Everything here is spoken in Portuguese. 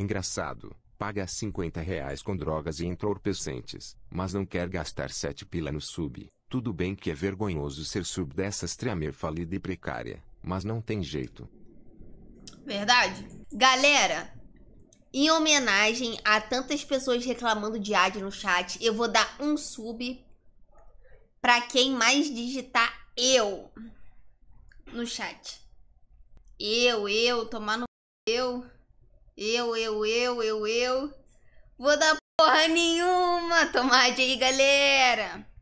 Engraçado, paga 50 reais com drogas e entorpecentes, mas não quer gastar 7 pila no sub. Tudo bem que é vergonhoso ser sub dessa streamer falida e precária, mas não tem jeito. Verdade. Galera, em homenagem a tantas pessoas reclamando de ad no chat, eu vou dar um sub para quem mais digitar eu no chat. Eu, eu, tomar no eu. Eu, eu, eu, eu, eu. Vou dar porra nenhuma. Tomate aí, galera.